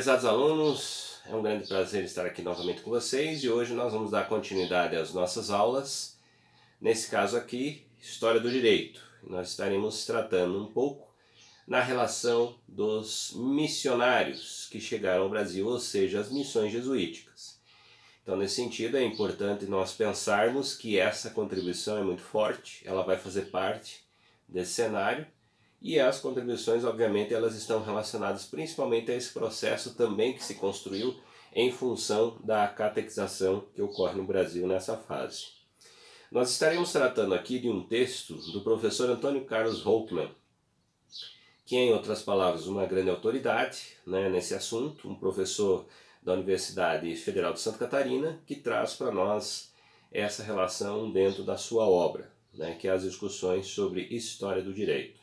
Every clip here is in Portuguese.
Prezados alunos, é um grande prazer estar aqui novamente com vocês e hoje nós vamos dar continuidade às nossas aulas. Nesse caso aqui, História do Direito. Nós estaremos tratando um pouco na relação dos missionários que chegaram ao Brasil, ou seja, as missões jesuíticas. Então, nesse sentido, é importante nós pensarmos que essa contribuição é muito forte, ela vai fazer parte desse cenário e as contribuições, obviamente, elas estão relacionadas principalmente a esse processo também que se construiu em função da catequização que ocorre no Brasil nessa fase. Nós estaremos tratando aqui de um texto do professor Antônio Carlos Holtmann, que é, em outras palavras, uma grande autoridade né, nesse assunto, um professor da Universidade Federal de Santa Catarina, que traz para nós essa relação dentro da sua obra, né, que é as discussões sobre história do direito.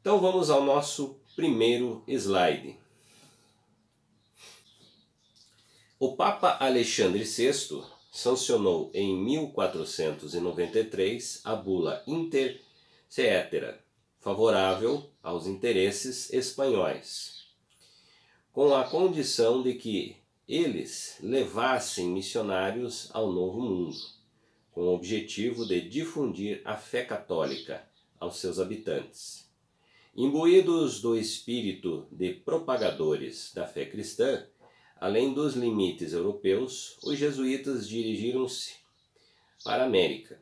Então vamos ao nosso primeiro slide. O Papa Alexandre VI sancionou em 1493 a bula Inter Ceetera, favorável aos interesses espanhóis, com a condição de que eles levassem missionários ao Novo Mundo, com o objetivo de difundir a fé católica aos seus habitantes. Imbuídos do espírito de propagadores da fé cristã, além dos limites europeus, os jesuítas dirigiram-se para a América.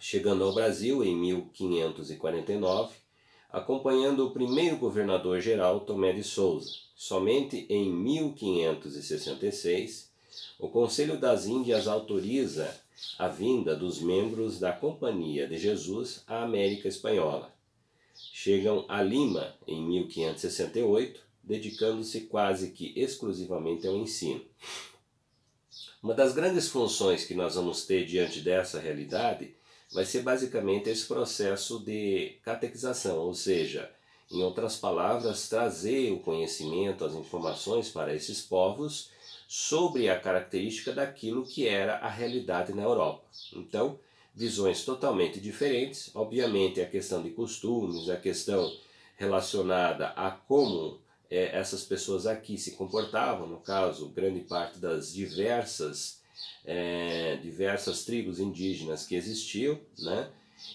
Chegando ao Brasil em 1549, acompanhando o primeiro governador-geral Tomé de Souza. Somente em 1566, o Conselho das Índias autoriza a vinda dos membros da Companhia de Jesus à América Espanhola chegam a Lima em 1568, dedicando-se quase que exclusivamente ao ensino. Uma das grandes funções que nós vamos ter diante dessa realidade vai ser basicamente esse processo de catequização, ou seja, em outras palavras, trazer o conhecimento, as informações para esses povos sobre a característica daquilo que era a realidade na Europa. Então, visões totalmente diferentes. Obviamente, a questão de costumes, a questão relacionada a como é, essas pessoas aqui se comportavam, no caso, grande parte das diversas, é, diversas tribos indígenas que existiam, né?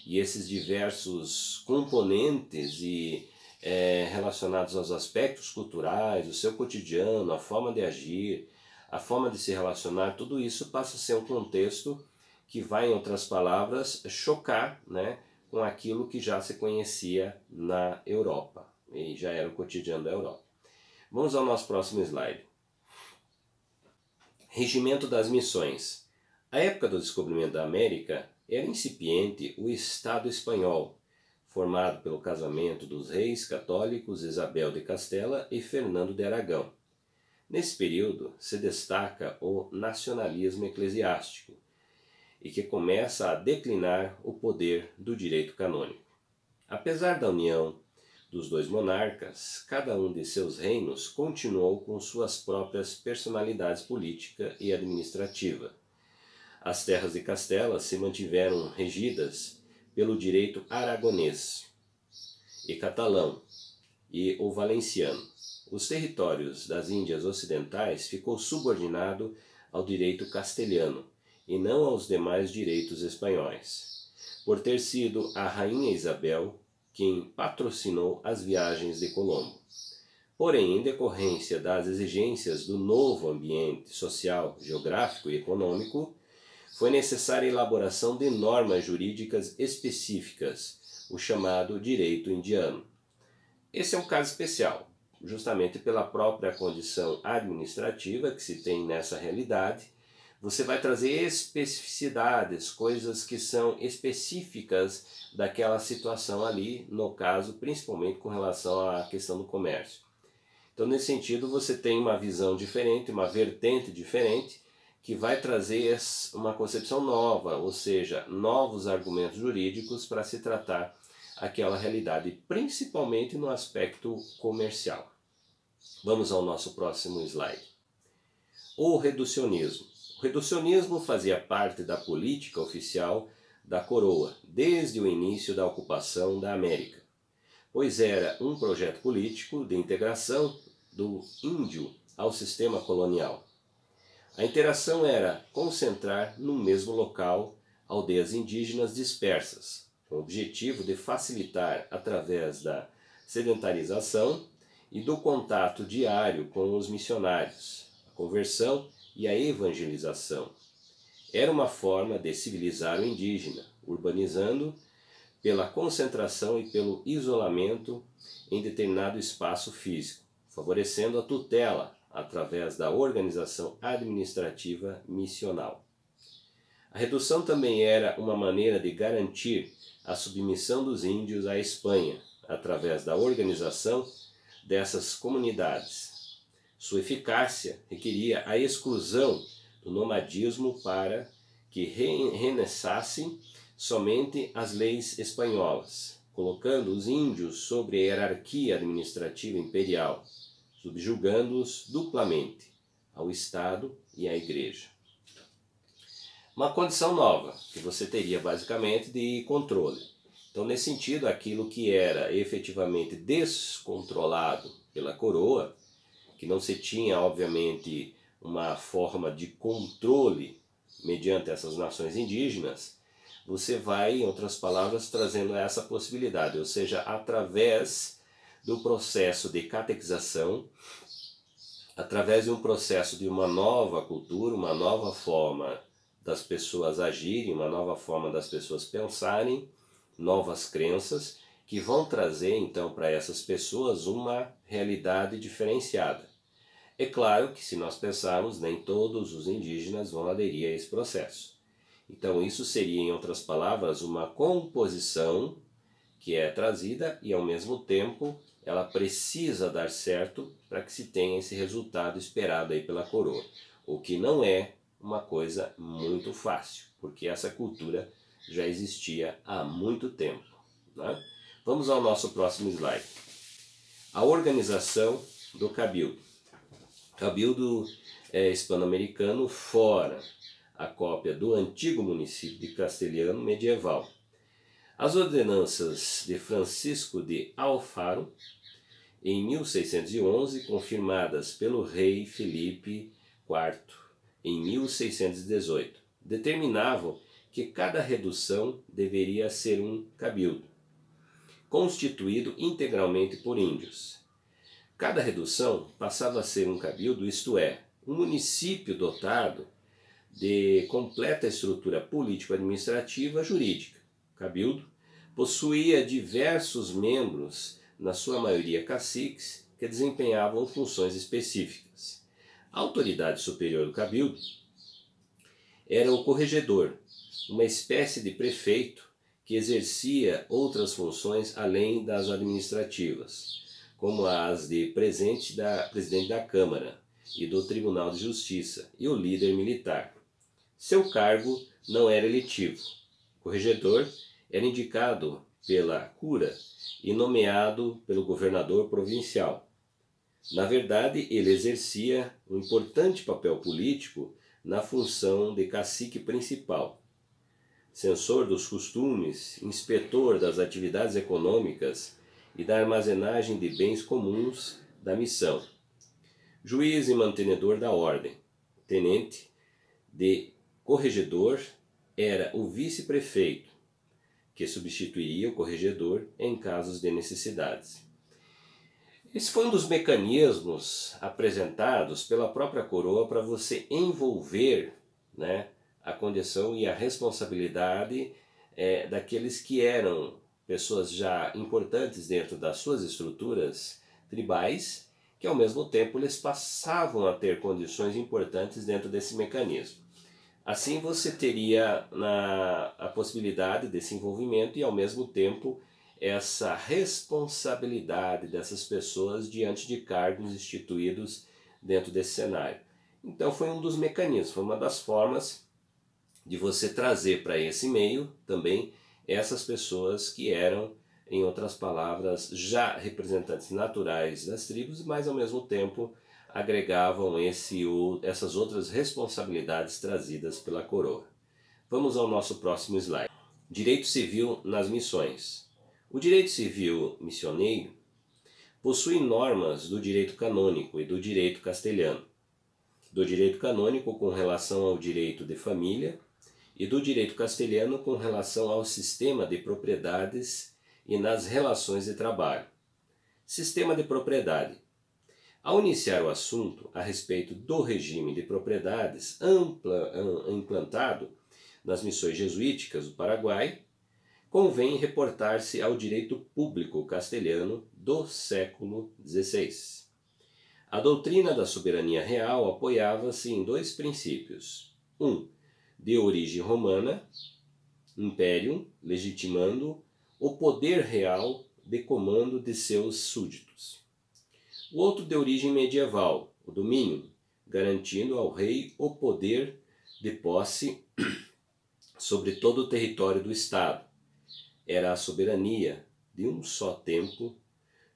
e esses diversos componentes e é, relacionados aos aspectos culturais, o seu cotidiano, a forma de agir, a forma de se relacionar, tudo isso passa a ser um contexto que vai, em outras palavras, chocar né, com aquilo que já se conhecia na Europa e já era o cotidiano da Europa. Vamos ao nosso próximo slide. Regimento das Missões. A época do descobrimento da América era incipiente o Estado espanhol, formado pelo casamento dos reis católicos Isabel de Castela e Fernando de Aragão. Nesse período se destaca o nacionalismo eclesiástico, e que começa a declinar o poder do direito canônico. Apesar da união dos dois monarcas, cada um de seus reinos continuou com suas próprias personalidades política e administrativa. As terras de Castela se mantiveram regidas pelo direito aragonês e catalão e o valenciano. Os territórios das Índias Ocidentais ficou subordinado ao direito castelhano, e não aos demais direitos espanhóis, por ter sido a rainha Isabel quem patrocinou as viagens de Colombo. Porém, em decorrência das exigências do novo ambiente social, geográfico e econômico, foi necessária a elaboração de normas jurídicas específicas, o chamado direito indiano. Esse é um caso especial, justamente pela própria condição administrativa que se tem nessa realidade você vai trazer especificidades, coisas que são específicas daquela situação ali, no caso, principalmente com relação à questão do comércio. Então, nesse sentido, você tem uma visão diferente, uma vertente diferente, que vai trazer uma concepção nova, ou seja, novos argumentos jurídicos para se tratar aquela realidade, principalmente no aspecto comercial. Vamos ao nosso próximo slide. O reducionismo. O reducionismo fazia parte da política oficial da coroa desde o início da ocupação da América, pois era um projeto político de integração do índio ao sistema colonial. A interação era concentrar no mesmo local aldeias indígenas dispersas, com o objetivo de facilitar, através da sedentarização e do contato diário com os missionários, a conversão e a evangelização. Era uma forma de civilizar o indígena, urbanizando pela concentração e pelo isolamento em determinado espaço físico, favorecendo a tutela através da organização administrativa missional. A redução também era uma maneira de garantir a submissão dos índios à Espanha, através da organização dessas comunidades, sua eficácia requeria a exclusão do nomadismo para que renascessem somente as leis espanholas, colocando os índios sobre a hierarquia administrativa imperial, subjugando-os duplamente ao Estado e à Igreja. Uma condição nova, que você teria basicamente de controle. Então, nesse sentido, aquilo que era efetivamente descontrolado pela coroa que não se tinha, obviamente, uma forma de controle mediante essas nações indígenas, você vai, em outras palavras, trazendo essa possibilidade, ou seja, através do processo de catequização, através de um processo de uma nova cultura, uma nova forma das pessoas agirem, uma nova forma das pessoas pensarem, novas crenças que vão trazer então para essas pessoas uma realidade diferenciada. É claro que, se nós pensarmos, nem todos os indígenas vão aderir a esse processo. Então, isso seria, em outras palavras, uma composição que é trazida e, ao mesmo tempo, ela precisa dar certo para que se tenha esse resultado esperado aí pela coroa. O que não é uma coisa muito fácil, porque essa cultura já existia há muito tempo. Né? Vamos ao nosso próximo slide. A organização do cabildo. Cabildo é, Hispano-Americano fora a cópia do antigo município de Castelhano medieval. As ordenanças de Francisco de Alfaro, em 1611, confirmadas pelo rei Felipe IV, em 1618, determinavam que cada redução deveria ser um cabildo, constituído integralmente por índios, Cada redução passava a ser um cabildo, isto é, um município dotado de completa estrutura político-administrativa jurídica. O cabildo possuía diversos membros, na sua maioria caciques, que desempenhavam funções específicas. A autoridade superior do cabildo era o corregedor, uma espécie de prefeito que exercia outras funções além das administrativas como as de presidente da, presidente da Câmara e do Tribunal de Justiça e o líder militar. Seu cargo não era eletivo. O corregedor era indicado pela cura e nomeado pelo governador provincial. Na verdade, ele exercia um importante papel político na função de cacique principal. Censor dos costumes, inspetor das atividades econômicas, e da armazenagem de bens comuns da missão. Juiz e mantenedor da ordem, tenente de corregedor, era o vice-prefeito, que substituiria o corregedor em casos de necessidades. Esse foi um dos mecanismos apresentados pela própria coroa para você envolver né, a condição e a responsabilidade é, daqueles que eram pessoas já importantes dentro das suas estruturas tribais, que ao mesmo tempo eles passavam a ter condições importantes dentro desse mecanismo. Assim você teria na, a possibilidade desse envolvimento e ao mesmo tempo essa responsabilidade dessas pessoas diante de cargos instituídos dentro desse cenário. Então foi um dos mecanismos, foi uma das formas de você trazer para esse meio também essas pessoas que eram, em outras palavras, já representantes naturais das tribos, mas ao mesmo tempo agregavam esse ou essas outras responsabilidades trazidas pela coroa. Vamos ao nosso próximo slide. Direito civil nas missões. O direito civil missioneiro possui normas do direito canônico e do direito castelhano. Do direito canônico com relação ao direito de família, e do direito castelhano com relação ao sistema de propriedades e nas relações de trabalho. Sistema de propriedade. Ao iniciar o assunto a respeito do regime de propriedades ampla, implantado nas missões jesuíticas do Paraguai, convém reportar-se ao direito público castelhano do século XVI. A doutrina da soberania real apoiava-se em dois princípios. 1. Um, de origem romana, imperium, legitimando o poder real de comando de seus súditos. O outro de origem medieval, o domínio, garantindo ao rei o poder de posse sobre todo o território do Estado. Era a soberania de um só tempo,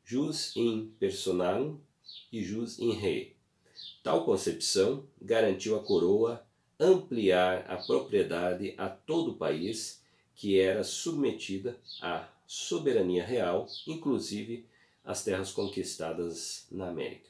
jus in personarum e jus in re. Tal concepção garantiu à coroa ampliar a propriedade a todo o país que era submetida à soberania real, inclusive as terras conquistadas na América.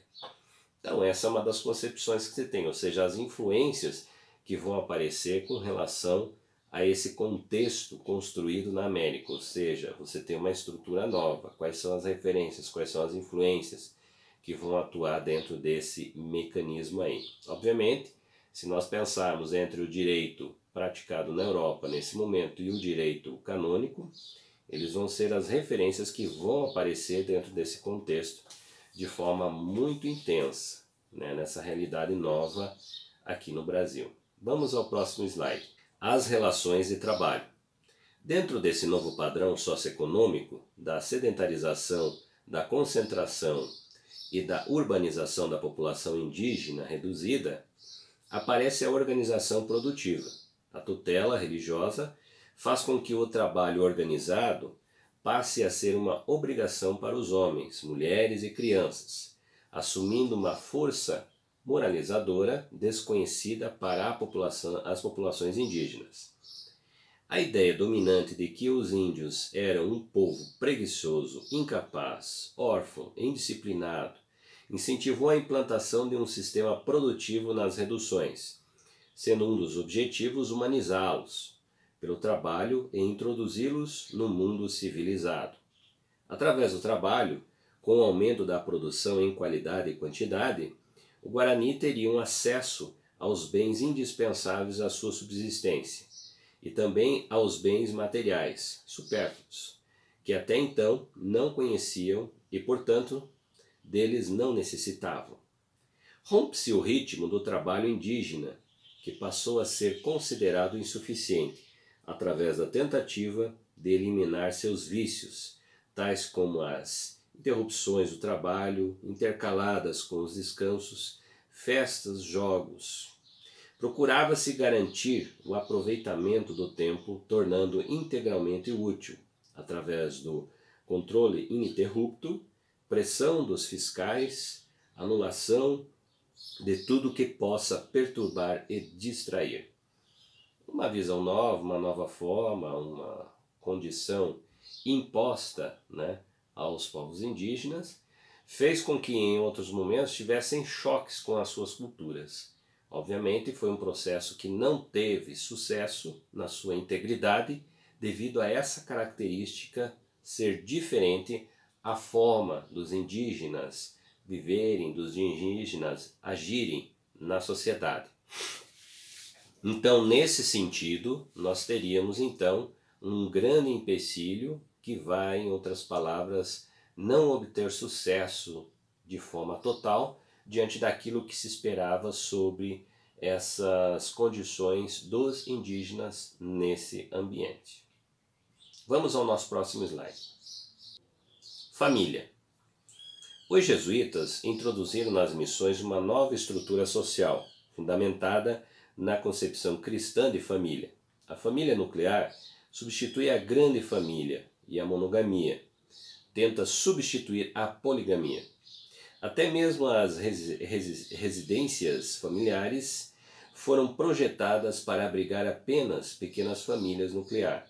Então, essa é uma das concepções que se tem, ou seja, as influências que vão aparecer com relação a esse contexto construído na América, ou seja, você tem uma estrutura nova, quais são as referências, quais são as influências que vão atuar dentro desse mecanismo aí. Obviamente, se nós pensarmos entre o direito praticado na Europa nesse momento e o direito canônico, eles vão ser as referências que vão aparecer dentro desse contexto de forma muito intensa, né, nessa realidade nova aqui no Brasil. Vamos ao próximo slide. As relações de trabalho. Dentro desse novo padrão socioeconômico, da sedentarização, da concentração e da urbanização da população indígena reduzida, aparece a organização produtiva. A tutela religiosa faz com que o trabalho organizado passe a ser uma obrigação para os homens, mulheres e crianças, assumindo uma força moralizadora desconhecida para população, as populações indígenas. A ideia dominante de que os índios eram um povo preguiçoso, incapaz, órfão, indisciplinado, incentivou a implantação de um sistema produtivo nas reduções, sendo um dos objetivos humanizá-los pelo trabalho e introduzi-los no mundo civilizado. Através do trabalho, com o aumento da produção em qualidade e quantidade, o Guarani teria um acesso aos bens indispensáveis à sua subsistência e também aos bens materiais supérfluos, que até então não conheciam e, portanto, deles não necessitavam. Rompe-se o ritmo do trabalho indígena, que passou a ser considerado insuficiente, através da tentativa de eliminar seus vícios, tais como as interrupções do trabalho, intercaladas com os descansos, festas, jogos. Procurava-se garantir o aproveitamento do tempo, tornando integralmente útil, através do controle ininterrupto pressão dos fiscais, anulação de tudo que possa perturbar e distrair. Uma visão nova, uma nova forma, uma condição imposta né, aos povos indígenas, fez com que em outros momentos tivessem choques com as suas culturas. Obviamente, foi um processo que não teve sucesso na sua integridade devido a essa característica ser diferente a forma dos indígenas viverem, dos indígenas agirem na sociedade. Então, nesse sentido, nós teríamos então um grande empecilho que vai, em outras palavras, não obter sucesso de forma total diante daquilo que se esperava sobre essas condições dos indígenas nesse ambiente. Vamos ao nosso próximo slide. Família. Os jesuítas introduziram nas missões uma nova estrutura social, fundamentada na concepção cristã de família. A família nuclear substitui a grande família e a monogamia, tenta substituir a poligamia. Até mesmo as resi resi residências familiares foram projetadas para abrigar apenas pequenas famílias nuclear.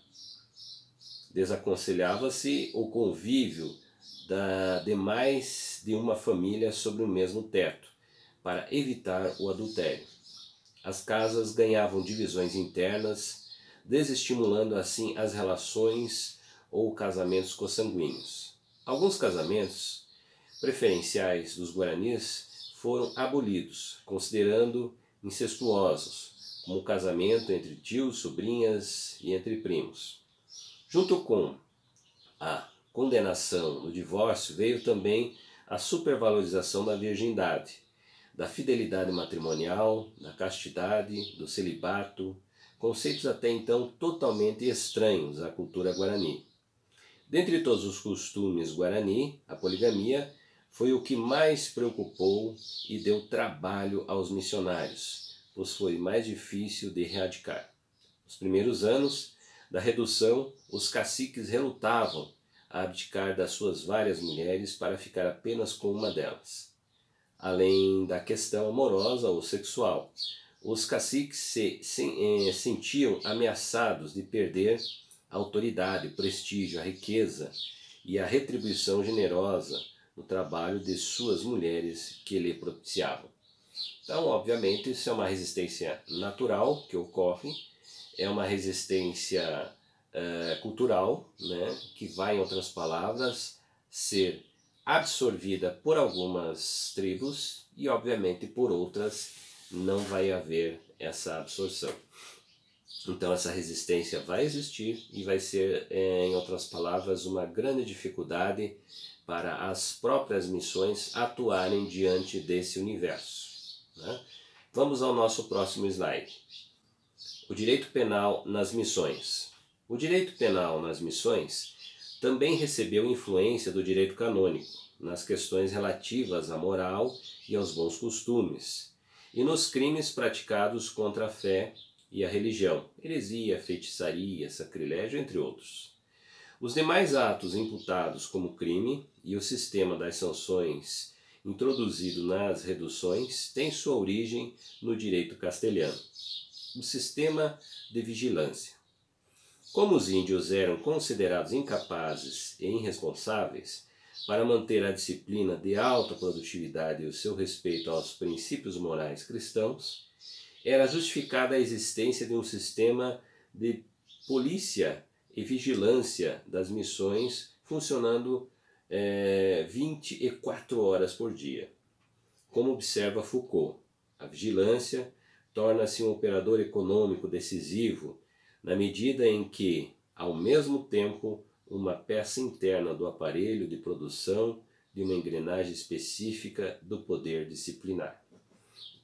Desaconselhava-se o convívio da, demais de uma família sobre o mesmo teto, para evitar o adultério. As casas ganhavam divisões internas, desestimulando assim as relações ou casamentos consanguíneos. Alguns casamentos preferenciais dos guaranis foram abolidos, considerando incestuosos, como o casamento entre tios, sobrinhas e entre primos. Junto com a condenação no divórcio veio também a supervalorização da virgindade, da fidelidade matrimonial, da castidade, do celibato, conceitos até então totalmente estranhos à cultura guarani. Dentre todos os costumes guarani, a poligamia foi o que mais preocupou e deu trabalho aos missionários, pois foi mais difícil de erradicar. Nos primeiros anos da redução, os caciques relutavam a abdicar das suas várias mulheres para ficar apenas com uma delas. Além da questão amorosa ou sexual, os caciques se, se eh, sentiam ameaçados de perder a autoridade, o prestígio, a riqueza e a retribuição generosa no trabalho de suas mulheres que lhe propiciavam. Então, obviamente, isso é uma resistência natural que ocorre, é uma resistência eh, cultural, né, que vai, em outras palavras, ser absorvida por algumas tribos e, obviamente, por outras não vai haver essa absorção. Então, essa resistência vai existir e vai ser, eh, em outras palavras, uma grande dificuldade para as próprias missões atuarem diante desse universo. Né? Vamos ao nosso próximo slide. O direito penal nas missões. O direito penal nas missões também recebeu influência do direito canônico nas questões relativas à moral e aos bons costumes, e nos crimes praticados contra a fé e a religião, heresia, feitiçaria, sacrilégio, entre outros. Os demais atos imputados como crime e o sistema das sanções introduzido nas reduções têm sua origem no direito castelhano. O sistema de vigilância. Como os índios eram considerados incapazes e irresponsáveis, para manter a disciplina de alta produtividade e o seu respeito aos princípios morais cristãos, era justificada a existência de um sistema de polícia e vigilância das missões funcionando é, 24 horas por dia. Como observa Foucault, a vigilância torna-se um operador econômico decisivo na medida em que, ao mesmo tempo, uma peça interna do aparelho de produção de uma engrenagem específica do poder disciplinar.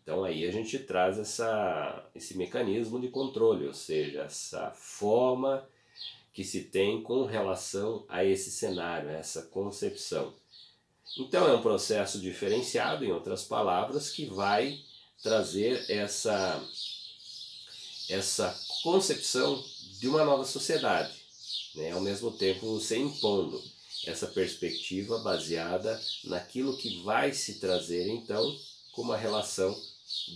Então aí a gente traz essa, esse mecanismo de controle, ou seja, essa forma que se tem com relação a esse cenário, a essa concepção. Então é um processo diferenciado, em outras palavras, que vai trazer essa essa concepção de uma nova sociedade, né? ao mesmo tempo você impondo essa perspectiva baseada naquilo que vai se trazer então como a relação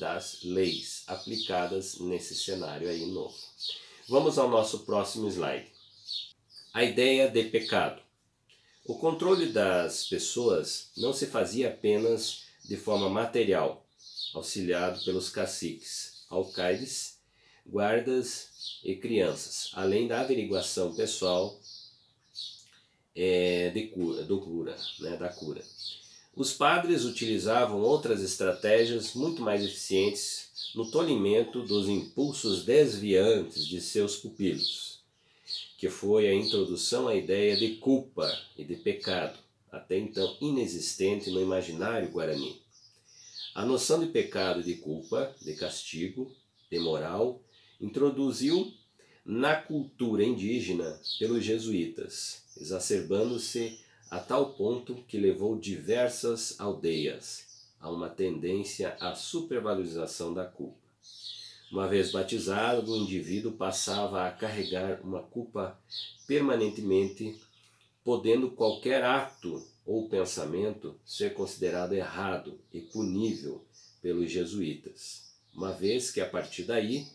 das leis aplicadas nesse cenário aí novo. Vamos ao nosso próximo slide. A ideia de pecado. O controle das pessoas não se fazia apenas de forma material, auxiliado pelos caciques, alcaides guardas e crianças, além da averiguação pessoal é, de cura, do cura, né, da cura. Os padres utilizavam outras estratégias muito mais eficientes no tolimento dos impulsos desviantes de seus pupilos, que foi a introdução à ideia de culpa e de pecado, até então inexistente no imaginário guarani. A noção de pecado e de culpa, de castigo, de moral, introduziu na cultura indígena pelos jesuítas, exacerbando-se a tal ponto que levou diversas aldeias a uma tendência à supervalorização da culpa. Uma vez batizado, o indivíduo passava a carregar uma culpa permanentemente, podendo qualquer ato ou pensamento ser considerado errado e punível pelos jesuítas, uma vez que a partir daí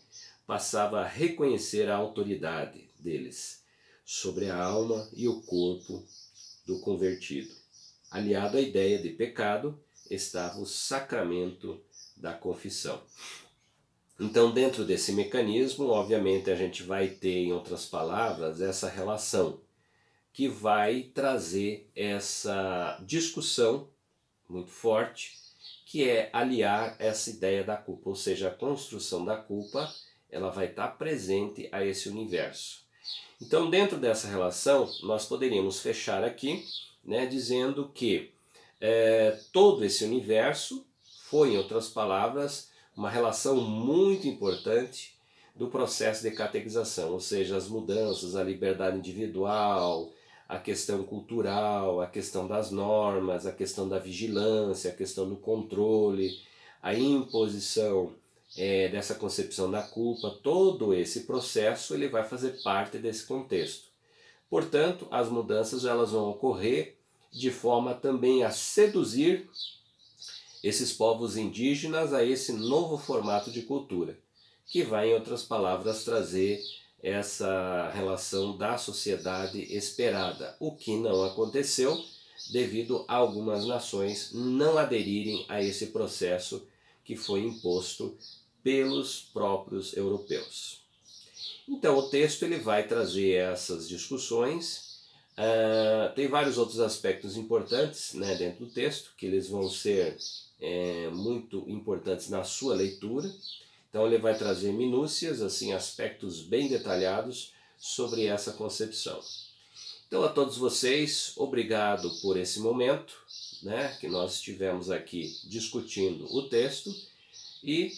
passava a reconhecer a autoridade deles sobre a alma e o corpo do convertido. Aliado à ideia de pecado estava o sacramento da confissão. Então, dentro desse mecanismo, obviamente, a gente vai ter, em outras palavras, essa relação que vai trazer essa discussão muito forte, que é aliar essa ideia da culpa, ou seja, a construção da culpa ela vai estar presente a esse universo. Então, dentro dessa relação, nós poderíamos fechar aqui, né, dizendo que é, todo esse universo foi, em outras palavras, uma relação muito importante do processo de catequização, ou seja, as mudanças, a liberdade individual, a questão cultural, a questão das normas, a questão da vigilância, a questão do controle, a imposição é, dessa concepção da culpa, todo esse processo ele vai fazer parte desse contexto. Portanto, as mudanças elas vão ocorrer de forma também a seduzir esses povos indígenas a esse novo formato de cultura, que vai, em outras palavras, trazer essa relação da sociedade esperada, o que não aconteceu devido a algumas nações não aderirem a esse processo que foi imposto pelos próprios europeus. Então o texto ele vai trazer essas discussões. Uh, tem vários outros aspectos importantes né, dentro do texto que eles vão ser é, muito importantes na sua leitura. Então ele vai trazer minúcias, assim aspectos bem detalhados sobre essa concepção. Então a todos vocês, obrigado por esse momento, né, que nós estivemos aqui discutindo o texto e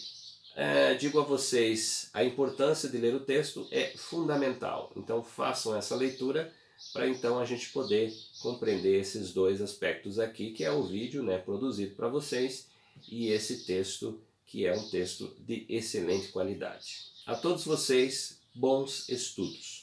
é, digo a vocês, a importância de ler o texto é fundamental. Então façam essa leitura para então a gente poder compreender esses dois aspectos aqui, que é o vídeo né, produzido para vocês e esse texto que é um texto de excelente qualidade. A todos vocês, bons estudos!